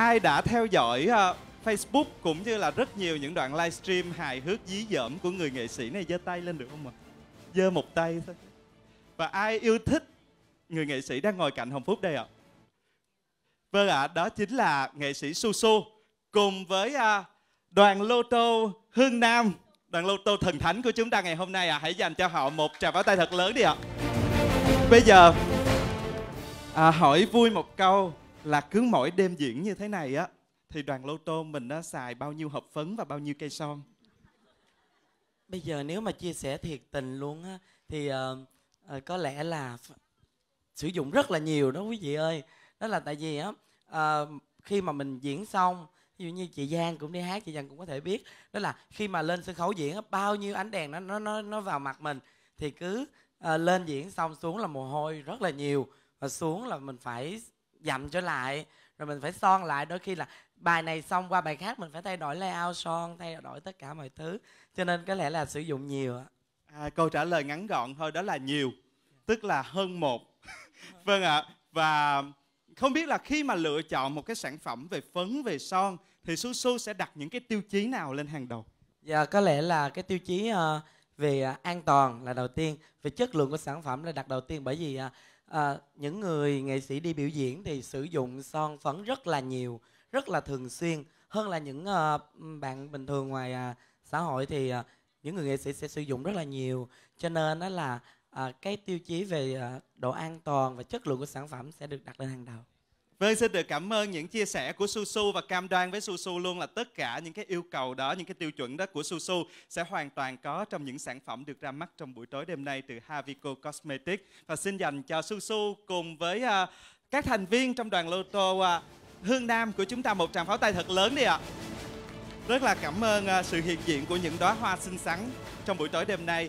ai đã theo dõi uh, Facebook cũng như là rất nhiều những đoạn livestream hài hước dí dỏm của người nghệ sĩ này giơ tay lên được không ạ? À? Giơ một tay thôi. Và ai yêu thích người nghệ sĩ đang ngồi cạnh Hồng Phúc đây ạ? Vâng ạ, đó chính là nghệ sĩ Su Su cùng với uh, đoàn Lô Tô Hương Nam, đoàn Lô Tô thần thánh của chúng ta ngày hôm nay ạ. Hãy dành cho họ một tràng pháo tay thật lớn đi ạ. Bây giờ à, hỏi vui một câu là cứ mỗi đêm diễn như thế này á thì đoàn lô tô mình nó xài bao nhiêu hộp phấn và bao nhiêu cây son bây giờ nếu mà chia sẻ thiệt tình luôn á thì uh, có lẽ là sử dụng rất là nhiều đó quý vị ơi đó là tại vì á uh, khi mà mình diễn xong ví dụ như chị Giang cũng đi hát chị Giang cũng có thể biết đó là khi mà lên sân khấu diễn bao nhiêu ánh đèn nó nó nó nó vào mặt mình thì cứ uh, lên diễn xong xuống là mồ hôi rất là nhiều và xuống là mình phải dặm trở lại rồi mình phải son lại đôi khi là bài này xong qua bài khác mình phải thay đổi layout son thay đổi tất cả mọi thứ cho nên có lẽ là sử dụng nhiều à, câu trả lời ngắn gọn thôi đó là nhiều tức là hơn một vâng ạ và không biết là khi mà lựa chọn một cái sản phẩm về phấn về son thì su su sẽ đặt những cái tiêu chí nào lên hàng đầu dạ có lẽ là cái tiêu chí uh, về uh, an toàn là đầu tiên về chất lượng của sản phẩm là đặt đầu tiên bởi vì uh, à, những người nghệ sĩ đi biểu diễn thì sử dụng son phấn rất là nhiều rất là thường xuyên hơn là những uh, bạn bình thường ngoài uh, xã hội thì uh, những người nghệ sĩ sẽ sử dụng rất là nhiều cho nên đó là uh, cái tiêu chí về uh, độ an toàn và chất lượng của sản phẩm sẽ được đặt lên hàng đầu Vâng, xin được cảm ơn những chia sẻ của Susu và cam đoan với Susu luôn là tất cả những cái yêu cầu đó, những cái tiêu chuẩn đó của Susu sẽ hoàn toàn có trong những sản phẩm được ra mắt trong buổi tối đêm nay từ Havico Cosmetics. Và xin dành cho Susu cùng với uh, các thành viên trong đoàn Loto uh, à, Hương Nam của chúng ta một tràng pháo tay thật lớn đi ạ. Rất là cảm ơn uh, sự hiện diện của những đóa hoa xinh xắn trong buổi tối đêm nay.